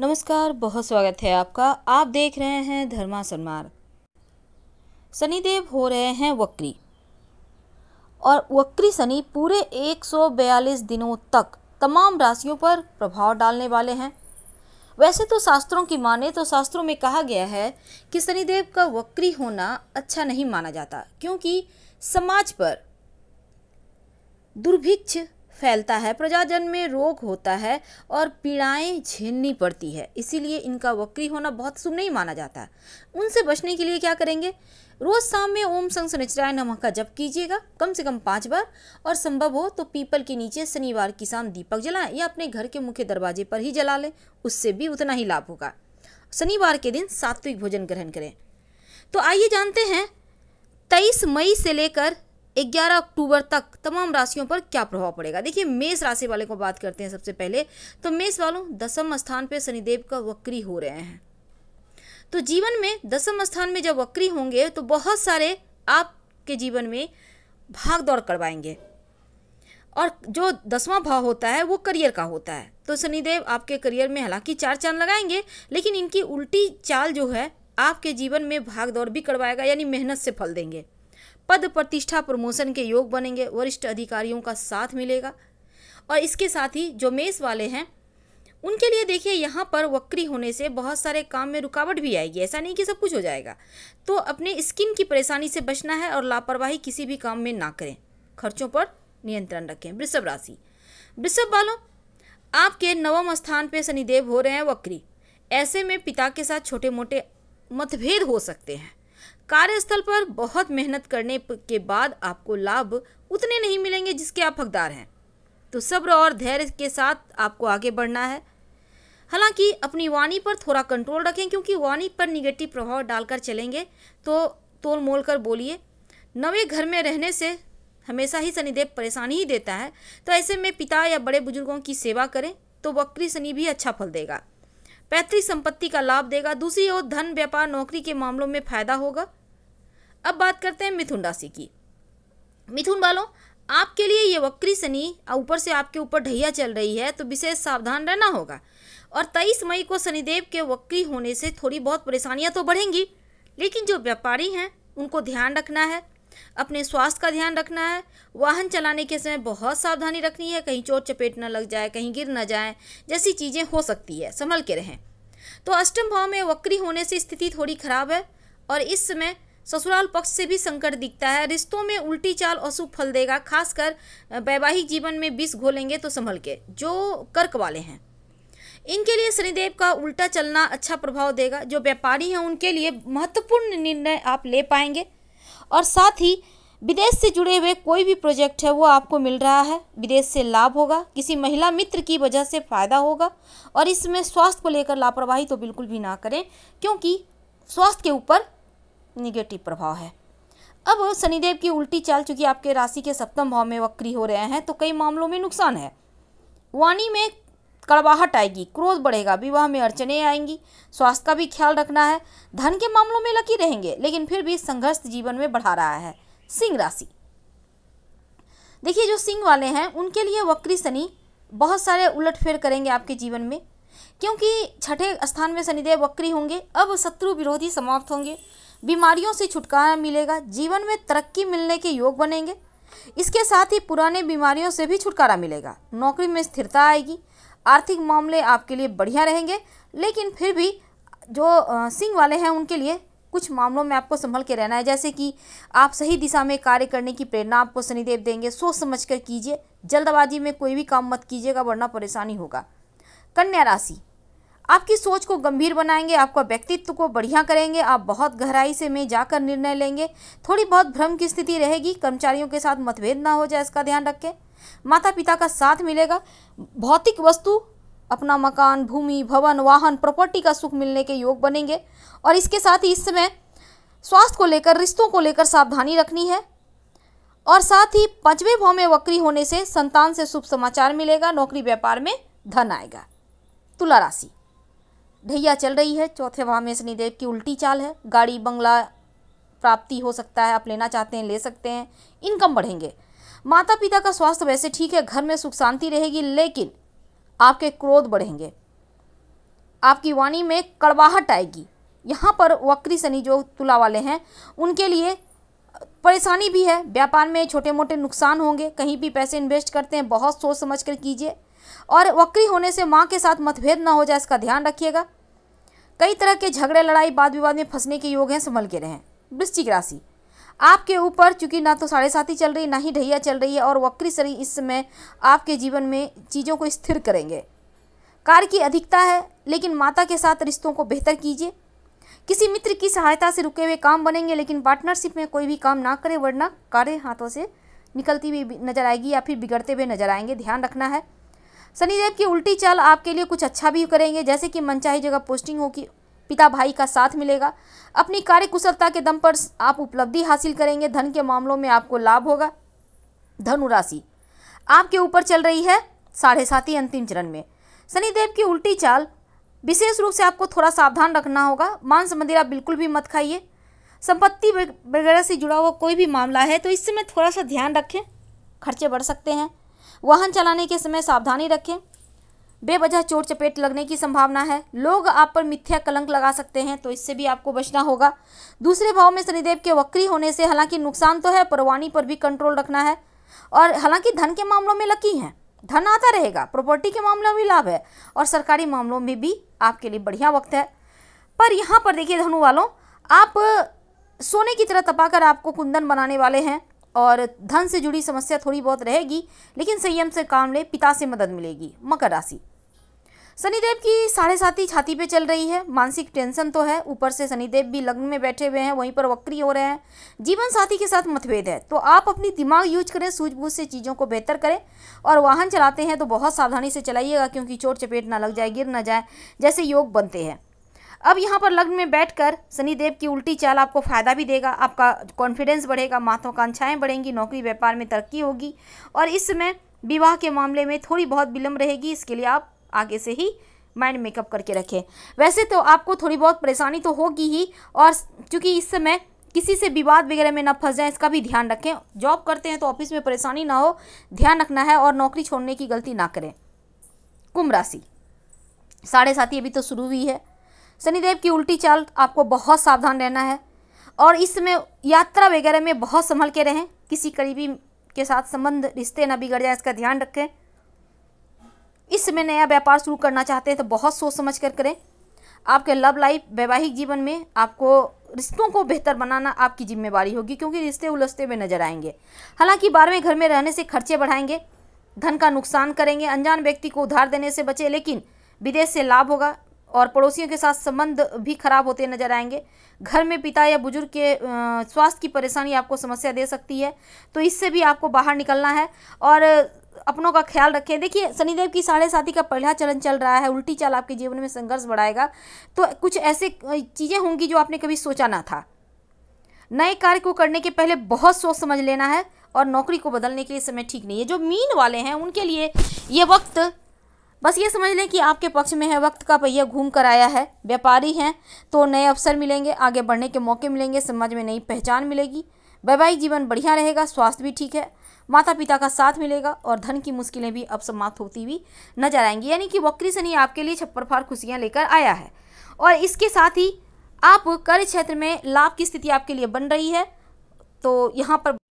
नमस्कार बहुत स्वागत है आपका आप देख रहे हैं धर्मा सन्मार शनिदेव हो रहे हैं वक्री और वक्री शनि पूरे 142 दिनों तक तमाम राशियों पर प्रभाव डालने वाले हैं वैसे तो शास्त्रों की माने तो शास्त्रों में कहा गया है कि शनिदेव का वक्री होना अच्छा नहीं माना जाता क्योंकि समाज पर दुर्भिक्ष फैलता है प्रजाजन में रोग होता है और पीड़ाएं झेलनी पड़ती है इसीलिए इनका वक्री होना बहुत शुभ नहीं माना जाता उनसे बचने के लिए क्या करेंगे रोज शाम में ओम संग सुनिचराय नमः का जप कीजिएगा कम से कम पाँच बार और संभव हो तो पीपल के नीचे शनिवार किसान दीपक जलाएं या अपने घर के मुख्य दरवाजे पर ही जला लें उससे भी उतना ही लाभ होगा शनिवार के दिन सात्विक भोजन ग्रहण करें तो आइए जानते हैं तेईस मई से लेकर 11 अक्टूबर तक तमाम राशियों पर क्या प्रभाव पड़ेगा देखिए मेष राशि वाले को बात करते हैं सबसे पहले तो मेष वालों दसम स्थान पर शनिदेव का वक्री हो रहे हैं तो जीवन में दसम स्थान में जब वक्री होंगे तो बहुत सारे आपके जीवन में भाग दौड़ करवाएंगे और जो दसवां भाव होता है वो करियर का होता है तो शनिदेव आपके करियर में हालांकि चार चांद लगाएंगे लेकिन इनकी उल्टी चाल जो है आपके जीवन में भाग दौड़ भी करवाएगा यानी मेहनत से फल देंगे पद प्रतिष्ठा प्रमोशन के योग बनेंगे वरिष्ठ अधिकारियों का साथ मिलेगा और इसके साथ ही जो मेष वाले हैं उनके लिए देखिए यहाँ पर वक्री होने से बहुत सारे काम में रुकावट भी आएगी ऐसा नहीं कि सब कुछ हो जाएगा तो अपने स्किन की परेशानी से बचना है और लापरवाही किसी भी काम में ना करें खर्चों पर नियंत्रण रखें वृषभ राशि वृषभ वालों आपके नवम स्थान पर शनिदेव हो रहे हैं वक्री ऐसे में पिता के साथ छोटे मोटे मतभेद हो सकते हैं कार्यस्थल पर बहुत मेहनत करने के बाद आपको लाभ उतने नहीं मिलेंगे जिसके आप हकदार हैं तो सब्र और धैर्य के साथ आपको आगे बढ़ना है हालांकि अपनी वाणी पर थोड़ा कंट्रोल रखें क्योंकि वाणी पर निगेटिव प्रभाव डालकर चलेंगे तो तोल मोल कर बोलिए नवे घर में रहने से हमेशा ही शनिदेव परेशानी ही देता है तो ऐसे में पिता या बड़े बुजुर्गों की सेवा करें तो वक्री शनि भी अच्छा फल देगा पैतृक संपत्ति का लाभ देगा दूसरी ओर धन व्यापार नौकरी के मामलों में फायदा होगा अब बात करते हैं मिथुन राशि की मिथुन वालों आपके लिए ये वक्री शनि ऊपर से आपके ऊपर ढैया चल रही है तो विशेष सावधान रहना होगा और तेईस मई को शनिदेव के वक्री होने से थोड़ी बहुत परेशानियां तो बढ़ेंगी लेकिन जो व्यापारी हैं उनको ध्यान रखना है अपने स्वास्थ्य का ध्यान रखना है वाहन चलाने के समय बहुत सावधानी रखनी है कहीं चोट चपेट न लग जाए कहीं गिर ना जाए जैसी चीज़ें हो सकती है संभल के रहें तो अष्टम भाव में वक्री होने से स्थिति थोड़ी खराब है और इस समय ससुराल पक्ष से भी संकट दिखता है रिश्तों में उल्टी चाल अशुभ फल देगा खासकर वैवाहिक जीवन में विष घोलेंगे तो संभल के जो कर्क वाले हैं इनके लिए शनिदेव का उल्टा चलना अच्छा प्रभाव देगा जो व्यापारी हैं उनके लिए महत्वपूर्ण निर्णय आप ले पाएंगे और साथ ही विदेश से जुड़े हुए कोई भी प्रोजेक्ट है वो आपको मिल रहा है विदेश से लाभ होगा किसी महिला मित्र की वजह से फ़ायदा होगा और इसमें स्वास्थ्य को लेकर लापरवाही तो बिल्कुल भी ना करें क्योंकि स्वास्थ्य के ऊपर निगेटिव प्रभाव है अब शनिदेव की उल्टी चाल चूंकि आपके राशि के सप्तम भाव में वक्री हो रहे हैं तो कई मामलों में नुकसान है वाणी में कड़वाहट आएगी क्रोध बढ़ेगा विवाह में अड़चने आएंगी स्वास्थ्य का भी ख्याल रखना है धन के मामलों में लकी रहेंगे लेकिन फिर भी संघर्ष जीवन में बढ़ा रहा है सिंह राशि देखिए जो सिंह वाले हैं उनके लिए वक्री शनि बहुत सारे उलटफेर करेंगे आपके जीवन में क्योंकि छठे स्थान में शनिदेव वक्री होंगे अब शत्रु विरोधी समाप्त होंगे बीमारियों से छुटकारा मिलेगा जीवन में तरक्की मिलने के योग बनेंगे इसके साथ ही पुराने बीमारियों से भी छुटकारा मिलेगा नौकरी में स्थिरता आएगी आर्थिक मामले आपके लिए बढ़िया रहेंगे लेकिन फिर भी जो सिंह वाले हैं उनके लिए कुछ मामलों में आपको संभल के रहना है जैसे कि आप सही दिशा में कार्य करने की प्रेरणा आपको शनिदेव देंगे सोच समझ कर कीजिए जल्दबाजी में कोई भी काम मत कीजिएगा वरना परेशानी होगा कन्या राशि आपकी सोच को गंभीर बनाएंगे आपका व्यक्तित्व को बढ़िया करेंगे आप बहुत गहराई से में जाकर निर्णय लेंगे थोड़ी बहुत भ्रम की स्थिति रहेगी कर्मचारियों के साथ मतभेद ना हो जाए इसका ध्यान रखें माता पिता का साथ मिलेगा भौतिक वस्तु अपना मकान भूमि भवन वाहन प्रॉपर्टी का सुख मिलने के योग बनेंगे और इसके साथ ही इस समय स्वास्थ्य को लेकर रिश्तों को लेकर सावधानी रखनी है और साथ ही पांचवें भाव में वक्री होने से संतान से शुभ समाचार मिलेगा नौकरी व्यापार में धन आएगा तुला राशि ढैया चल रही है चौथे भाव में शनिदेव की उल्टी चाल है गाड़ी बंगला प्राप्ति हो सकता है आप लेना चाहते हैं ले सकते हैं इनकम बढ़ेंगे माता पिता का स्वास्थ्य वैसे ठीक है घर में सुख शांति रहेगी लेकिन आपके क्रोध बढ़ेंगे आपकी वाणी में कड़वाहट आएगी यहाँ पर वक्री शनि जो तुला वाले हैं उनके लिए परेशानी भी है व्यापार में छोटे मोटे नुकसान होंगे कहीं भी पैसे इन्वेस्ट करते हैं बहुत सोच समझ कर कीजिए और वक्री होने से माँ के साथ मतभेद ना हो जाए इसका ध्यान रखिएगा कई तरह के झगड़े लड़ाई वाद विवाद में फंसने के योग हैं संभल के रहें वृश्चिक राशि आपके ऊपर चूंकि ना तो साढ़े साथी चल रही ना ही ढैया चल रही है और वक्री सरी इस समय आपके जीवन में चीज़ों को स्थिर करेंगे कार्य की अधिकता है लेकिन माता के साथ रिश्तों को बेहतर कीजिए किसी मित्र की सहायता से रुके हुए काम बनेंगे लेकिन पार्टनरशिप में कोई भी काम ना करें वरना कार्य हाथों से निकलती हुई नजर आएगी या फिर बिगड़ते हुए नजर आएंगे ध्यान रखना है शनिदेव की उल्टी चाल आपके लिए कुछ अच्छा भी करेंगे जैसे कि मनचाही जगह पोस्टिंग होगी पिता भाई का साथ मिलेगा अपनी कार्य कुशलता के दम पर आप उपलब्धि हासिल करेंगे धन के मामलों में आपको लाभ होगा धनु राशि आपके ऊपर चल रही है साढ़े साथी अंतिम चरण में शनिदेव की उल्टी चाल विशेष रूप से आपको थोड़ा सावधान रखना होगा मांस मंदिर आप बिल्कुल भी मत खाइए संपत्ति वगैरह से जुड़ा हुआ कोई भी मामला है तो इस समय थोड़ा सा ध्यान रखें खर्चे बढ़ सकते हैं वाहन चलाने के समय सावधानी रखें बेवजह चोट चपेट लगने की संभावना है लोग आप पर मिथ्या कलंक लगा सकते हैं तो इससे भी आपको बचना होगा दूसरे भाव में शनिदेव के वक्री होने से हालांकि नुकसान तो है पर वाणी पर भी कंट्रोल रखना है और हालांकि धन के मामलों में लकी हैं धन आता रहेगा प्रॉपर्टी के मामलों में भी लाभ है और सरकारी मामलों में भी आपके लिए बढ़िया वक्त है पर यहाँ पर देखिए धनु वालों आप सोने की तरह तपाकर आपको कुंदन बनाने वाले हैं और धन से जुड़ी समस्या थोड़ी बहुत रहेगी लेकिन संयम से काम ले पिता से मदद मिलेगी मकर राशि शनिदेव की साढ़े साथी छाती पे चल रही है मानसिक टेंशन तो है ऊपर से शनिदेव भी लग्न में बैठे हुए हैं वहीं पर वक्री हो रहे हैं जीवन साथी के साथ मतभेद है तो आप अपनी दिमाग यूज करें सूझबूझ से चीज़ों को बेहतर करें और वाहन चलाते हैं तो बहुत सावधानी से चलाइएगा क्योंकि चोट चपेट ना लग जाए गिर ना जाए जैसे योग बनते हैं अब यहाँ पर लग्न में बैठ कर शनिदेव की उल्टी चाल आपको फ़ायदा भी देगा आपका कॉन्फिडेंस बढ़ेगा महत्वाकांक्षाएँ बढ़ेंगी नौकरी व्यापार में तरक्की होगी और इस समय विवाह के मामले में थोड़ी बहुत विलम्ब रहेगी इसके लिए आप आगे से ही माइंड मेकअप करके रखें वैसे तो आपको थोड़ी बहुत परेशानी तो होगी ही और चूँकि इस समय किसी से विवाद वगैरह में ना फंस जाए इसका भी ध्यान रखें जॉब करते हैं तो ऑफिस में परेशानी ना हो ध्यान रखना है और नौकरी छोड़ने की गलती ना करें कुंभ राशि साढ़े साथी अभी तो शुरू हुई है शनिदेव की उल्टी चाल आपको बहुत सावधान रहना है और इस समय यात्रा वगैरह में बहुत संभल के रहें किसी करीबी के साथ संबंध रिश्ते ना बिगड़ जाए इसका ध्यान रखें इस समय नया व्यापार शुरू करना चाहते हैं तो बहुत सोच समझ कर करें आपके लव लाइफ वैवाहिक जीवन में आपको रिश्तों को बेहतर बनाना आपकी जिम्मेवारी होगी क्योंकि रिश्ते उलझते हुए नजर आएंगे हालांकि बारहवें घर में रहने से खर्चे बढ़ाएंगे धन का नुकसान करेंगे अनजान व्यक्ति को उधार देने से बचे लेकिन विदेश से लाभ होगा और पड़ोसियों के साथ संबंध भी खराब होते नजर आएंगे घर में पिता या बुजुर्ग के स्वास्थ्य की परेशानी आपको समस्या दे सकती है तो इससे भी आपको बाहर निकलना है और अपनों का ख्याल रखें देखिए शनिदेव की साढ़े साथी का पहला चलन चल रहा है उल्टी चाल आपके जीवन में संघर्ष बढ़ाएगा तो कुछ ऐसे चीज़ें होंगी जो आपने कभी सोचा ना था नए कार्य को करने के पहले बहुत सोच समझ लेना है और नौकरी को बदलने के लिए समय ठीक नहीं है जो मीन वाले हैं उनके लिए ये वक्त बस ये समझ लें कि आपके पक्ष में है वक्त का पहिया घूम कर आया है व्यापारी हैं तो नए अवसर मिलेंगे आगे बढ़ने के मौके मिलेंगे समाज में नई पहचान मिलेगी वैवाहिक जीवन बढ़िया रहेगा स्वास्थ्य भी ठीक है माता पिता का साथ मिलेगा और धन की मुश्किलें भी अब समाप्त होती हुई नजर आएंगी यानी कि वक्री शनि आपके लिए छप्परफार खुशियाँ लेकर आया है और इसके साथ ही आप कार्य क्षेत्र में लाभ की स्थिति आपके लिए बन रही है तो यहाँ पर